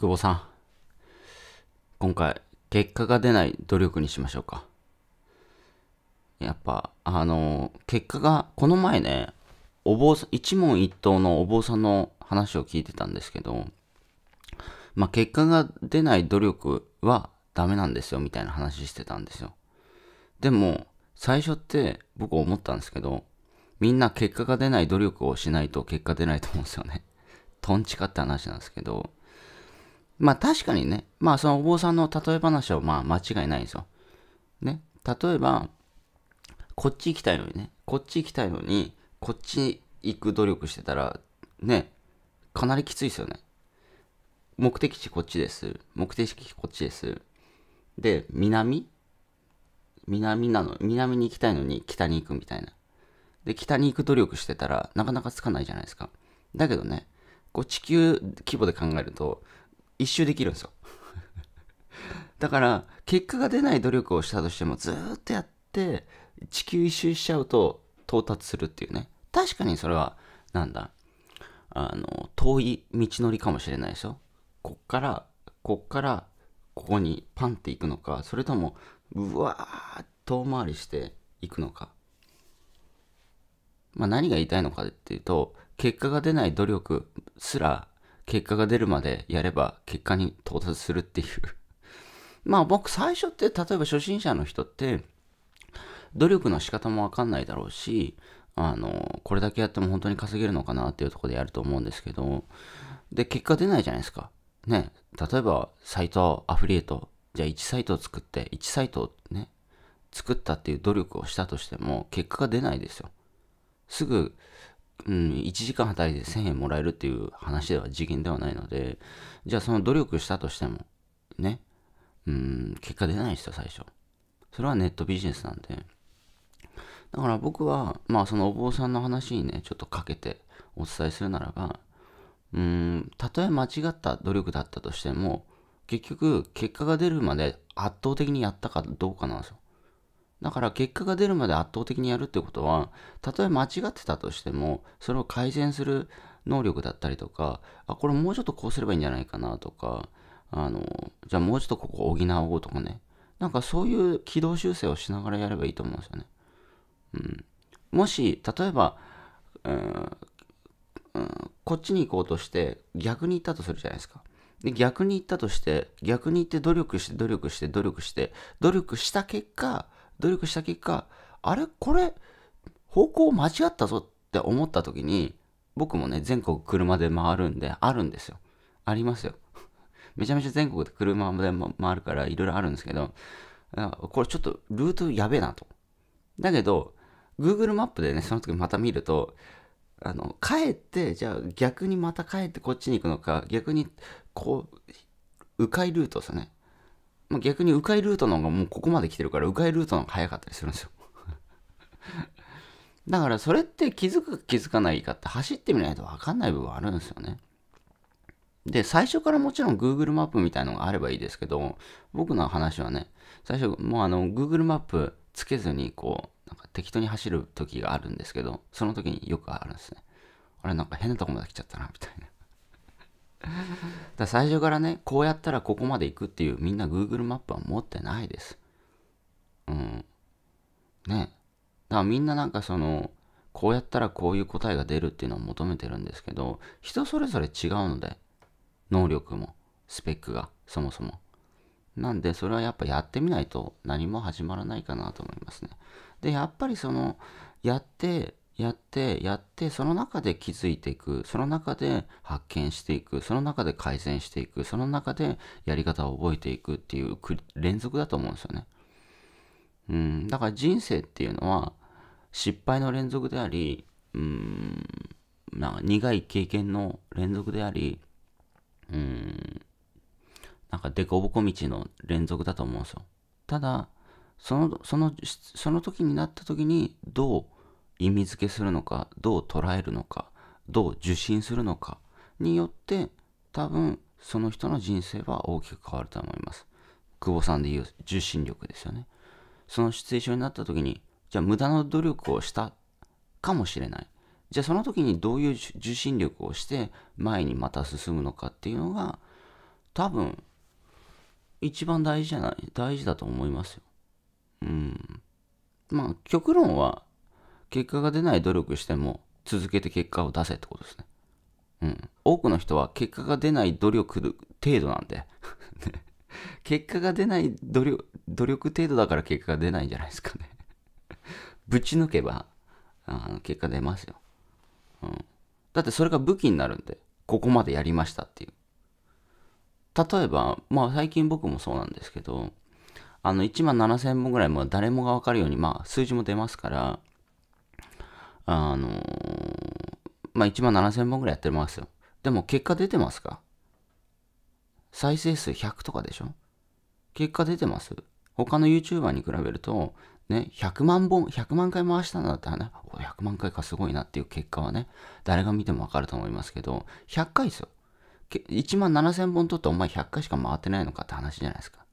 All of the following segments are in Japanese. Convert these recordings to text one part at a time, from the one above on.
久保さん。今回、結果が出ない努力にしましょうか。やっぱ、あの、結果が、この前ね、お坊さん、一問一答のお坊さんの話を聞いてたんですけど、まあ、結果が出ない努力はダメなんですよ、みたいな話してたんですよ。でも、最初って僕思ったんですけど、みんな結果が出ない努力をしないと結果出ないと思うんですよね。トンチカって話なんですけど、まあ確かにね、まあそのお坊さんの例え話はまあ間違いないんですよ。ね。例えば、こっち行きたいのにね、こっち行きたいのに、こっち行く努力してたら、ね、かなりきついですよね。目的地こっちです。目的地こっちです。で、南南なの、南に行きたいのに北に行くみたいな。で、北に行く努力してたら、なかなかつかないじゃないですか。だけどね、こう地球規模で考えると、一周できるんですよ だから結果が出ない努力をしたとしてもずっとやって地球一周しちゃうと到達するっていうね確かにそれはなんだあの遠い道のりかもしれないでしょこっからこっからここにパンっていくのかそれともうわー遠回りしていくのかまあ何が言いたいのかっていうと結果が出ない努力すら結果が出るまでやれば結果に到達するっていう まあ僕最初って例えば初心者の人って努力の仕方もわかんないだろうし、あの、これだけやっても本当に稼げるのかなっていうとこでやると思うんですけど、で、結果出ないじゃないですか。ね、例えばサイト、アフリエイト、じゃあ1サイトを作って、1サイトをね、作ったっていう努力をしたとしても結果が出ないですよ。すぐうん、1時間働いて1000円もらえるっていう話では次元ではないので、じゃあその努力したとしても、ね、うん、結果出ないですよ、最初。それはネットビジネスなんで。だから僕は、まあそのお坊さんの話にね、ちょっとかけてお伝えするならば、うん、たとえ間違った努力だったとしても、結局結果が出るまで圧倒的にやったかどうかなんですよ。だから結果が出るまで圧倒的にやるってことは、たとえ間違ってたとしても、それを改善する能力だったりとか、あ、これもうちょっとこうすればいいんじゃないかなとか、あの、じゃあもうちょっとここ補おうとかね。なんかそういう軌道修正をしながらやればいいと思うんですよね。うん。もし、例えば、うん、うん、こっちに行こうとして逆に行ったとするじゃないですか。で逆に行ったとして逆に行って努力して努力して努力して努力した結果努力した結果あれこれ方向間違ったぞって思った時に僕もね全国車で回るんであるんですよありますよ めちゃめちゃ全国で車で回るからいろいろあるんですけどこれちょっとルートやべえなとだけど Google マップでねその時また見るとあの帰ってじゃあ逆にまた帰ってこっちに行くのか逆にこう迂回ルートですねまあ、逆に迂回ルートの方がもうここまで来てるから迂回ルートの方が早かったりするんですよ だからそれって気づくか気づかないかって走ってみないと分かんない部分あるんですよね。で、最初からもちろん Google マップみたいのがあればいいですけど、僕の話はね、最初もうあの Google マップつけずにこう、なんか適当に走る時があるんですけど、その時によくあるんですね。あれなんか変なとこまで来ちゃったな、みたいな。だ最初からねこうやったらここまで行くっていうみんな Google マップは持ってないですうんねだからみんななんかそのこうやったらこういう答えが出るっていうのを求めてるんですけど人それぞれ違うので能力もスペックがそもそもなんでそれはやっぱやってみないと何も始まらないかなと思いますねでやっぱりそのやってやってやってその中で気づいていくその中で発見していくその中で改善していくその中でやり方を覚えていくっていう連続だと思うんですよね。うん、だから人生っていうのは失敗の連続であり、うん、なんか苦い経験の連続であり、うん、なんか凸凹道の連続だと思うんですよ。ただ、その、その、その時になった時にどう意味付けするのかどう捉えるのかどう受信するのかによって多分その人の人生は大きく変わると思います久保さんで言う受信力ですよねそのシチュエーションになった時にじゃあ無駄な努力をしたかもしれないじゃあその時にどういう受信力をして前にまた進むのかっていうのが多分一番大事じゃない大事だと思いますようんまあ極論は結果が出ない努力しても続けて結果を出せってことですね。うん。多くの人は結果が出ない努力程度なんで 結果が出ない努力、努力程度だから結果が出ないんじゃないですかねぶち抜けば、あの結果出ますよ。うん。だってそれが武器になるんで、ここまでやりましたっていう。例えば、まあ最近僕もそうなんですけど、あの1万7000本ぐらいも誰もがわかるように、まあ数字も出ますから、あのー、まあ、1万7000本ぐらいやってますよ。でも結果出てますか再生数100とかでしょ結果出てます他の YouTuber に比べると、ね、100万本、100万回回したんだったらね、お100万回かすごいなっていう結果はね、誰が見てもわかると思いますけど、100回ですよ。1万7000本撮ってお前100回しか回ってないのかって話じゃないですか。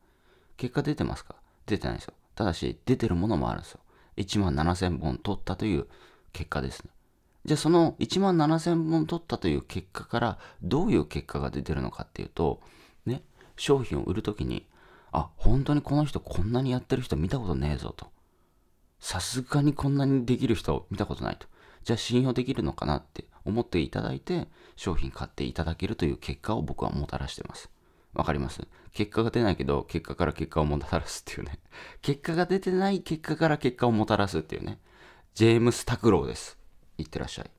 結果出てますか出てないですよ。ただし、出てるものもあるんですよ。1万7000本撮ったという結果ですね。じゃあその1万7000本取ったという結果からどういう結果が出てるのかっていうと、ね、商品を売るときに、あ、本当にこの人こんなにやってる人見たことねえぞと。さすがにこんなにできる人見たことないと。じゃあ信用できるのかなって思っていただいて商品買っていただけるという結果を僕はもたらしてます。わかります結果が出ないけど結果から結果をもたらすっていうね。結果が出てない結果から結果をもたらすっていうね。ジェームス・拓郎です。いってらっしゃい。